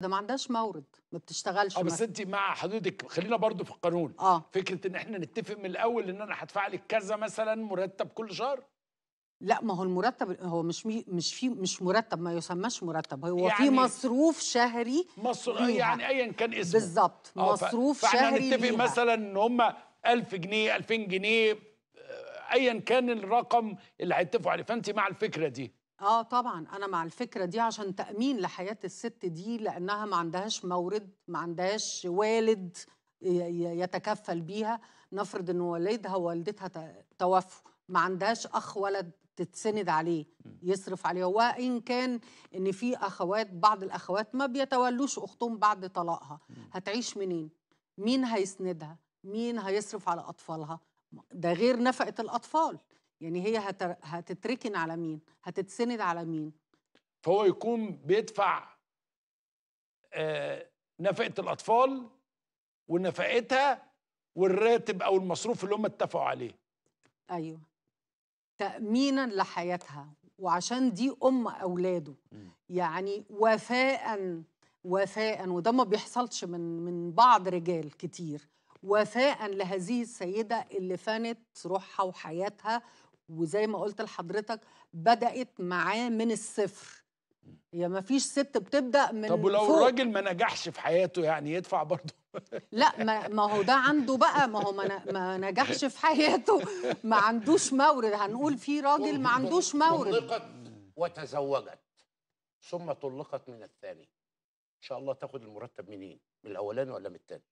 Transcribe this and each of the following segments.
ده ما عندهاش مورد ما بتشتغلش اه بس انت مع حضرتك خلينا برضو في القانون اه فكره ان احنا نتفق من الاول ان انا هدفع لك كذا مثلا مرتب كل شهر لا ما هو المرتب هو مش مي مش في مش مرتب ما يسماش مرتب هو يعني في مصروف شهري مصروف يعني ايا كان اسمه بالظبط آه، مصروف شهري فاحنا نتفق مثلا ان هم 1000 جنيه 2000 جنيه آه، ايا كان الرقم اللي هيتفقوا عليه فانت مع الفكره دي آه طبعًا، أنا مع الفكرة دي عشان تأمين لحياة الست دي، لأنها ما عندهاش مورد، ما عندهاش والد يتكفّل بيها، نفرض إن والدها ووالدتها توفّوا، ما عندهاش أخ ولد تتسند عليه، يصرف عليها، وإن كان إن في أخوات بعض الأخوات ما بيتولّوش أختهم بعد طلاقها، هتعيش منين؟ مين هيسندها؟ مين هيصرف على أطفالها؟ ده غير نفقة الأطفال. يعني هي هتر... هتتركن على مين هتتسند على مين فهو يكون بيدفع آه نفقه الاطفال ونفقتها والراتب او المصروف اللي هم اتفقوا عليه ايوه تامينا لحياتها وعشان دي ام اولاده م. يعني وفاء وفاء وده ما بيحصلش من من بعض رجال كتير وفاء لهذه السيده اللي فانت روحها وحياتها وزي ما قلت لحضرتك بدات معاه من الصفر هي ما فيش ست بتبدا من طب ولو الراجل ما نجحش في حياته يعني يدفع برضه لا ما, ما هو ده عنده بقى ما هو ما, ما نجحش في حياته ما عندوش مورد هنقول في راجل ما عندوش مورد طلقت وتزوجت ثم طلقت من الثاني ان شاء الله تاخد المرتب منين من الاولاني ولا من الثاني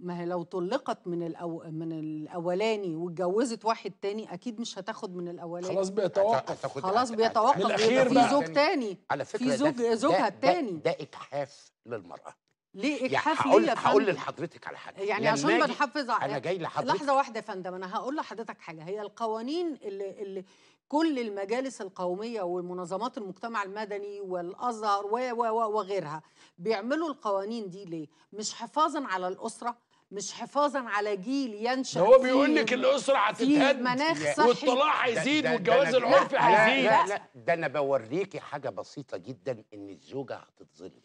ما هي لو طلقت من الأو... من الاولاني واتجوزت واحد تاني اكيد مش هتاخد من الاولاني خلاص بيتوقف خلاص بيتوقف من الاخير إيه في بقى. زوج تاني على فكره في زوج ده زوجها التاني ده, ده اجحاف للمراه ليه اجحاف يعني ليه هقول لحضرتك على حاجه يعني, يعني عشان ما على انا جاي لحضرتك لحظه واحده يا فندم انا هقول لحضرتك حاجه هي القوانين اللي, اللي كل المجالس القومية والمنظمات المجتمع المدني والأزهر وغيرها بيعملوا القوانين دي ليه؟ مش حفاظا على الأسرة مش حفاظا على جيل ينشا هو بيقول لك الاسره هتتهد مناخ صحي والطلاق هيزيد والجواز العرفي هيزيد لا لا ده انا بوريكي حاجه بسيطه جدا ان الزوجه هتتظلم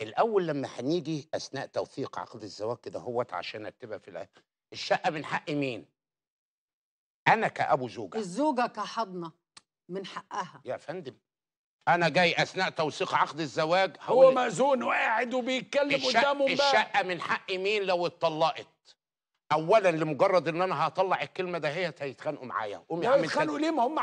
الاول لما هنيجي اثناء توثيق عقد الزواج كده هوت عشان اكتبها في الشقه من حق مين انا كابو زوجه الزوجه كحضنه من حقها يا فندم انا جاي اثناء توثيق عقد الزواج هو مأذون وقاعد وبيتكلم قدامه بقى الشقه من حق مين لو اتطلقت اولا لمجرد ان انا هطلع الكلمه ده هي هيتخانقوا معايا قوم يا عم هيتخانقوا ليه ما هم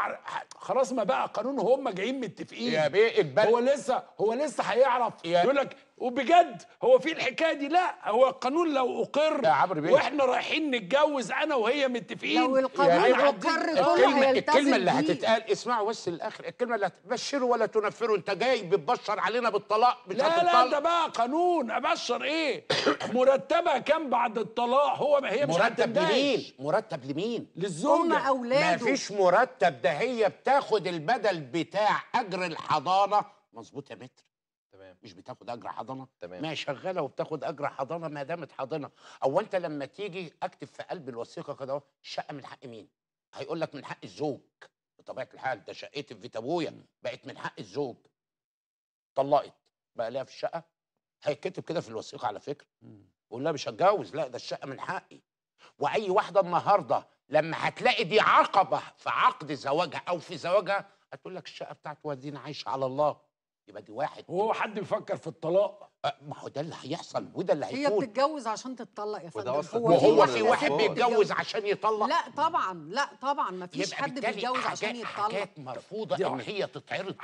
خلاص ما بقى قانون هم جايين متفقين يا بيه البلد هو لسه هو لسه هيعرف يقول لك وبجد هو في الحكايه دي لا هو القانون لو اقر يا عمرو بيه واحنا رايحين نتجوز انا وهي متفقين لو القانون يعني اقر الكلمه الكلمه اللي هتتقال اسمعوا بس للاخر الكلمه اللي هتبشروا ولا تنفروا انت جاي بتبشر علينا بالطلاق لا لا ده بقى قانون ابشر ايه مرتبه كام بعد الطلاق هو ما هي مش مرتب لمين مرتب لمين للزوجه هم اولاده فيش مرتب ده هي بتاخد البدل بتاع اجر الحضانه مظبوط يا متر تمام مش بتاخد اجر حضانه تمام ما هي شغاله وبتاخد اجر حضانه ما دامت حاضنه او انت لما تيجي اكتب في قلب الوثيقه كده الشقه من حق مين هيقول لك من حق الزوج بطبيعه الحال ده شقتي في بيت ابويا بقت من حق الزوج طلقت بقى لها في الشقه هيتكتب كده في الوثيقه على فكره يقول لها مش هتجوز لا ده الشقه من حقي واي واحده النهارده لما هتلاقي دي عقبه في عقد زواجها او في زواجها هتقول لك الشقه بتاعت والدين عايشه على الله يبقى دي واحد هو حد بيفكر في الطلاق أه، ما هو ده اللي هيحصل وده اللي هيكون هي بتتجوز عشان تتطلق يا فندم هو في واحد بيتجوز عشان يطلق لا طبعا لا طبعا ما فيش حد بيتجوز عشان يطلق حاجات مرفوضه ان هي تتعرض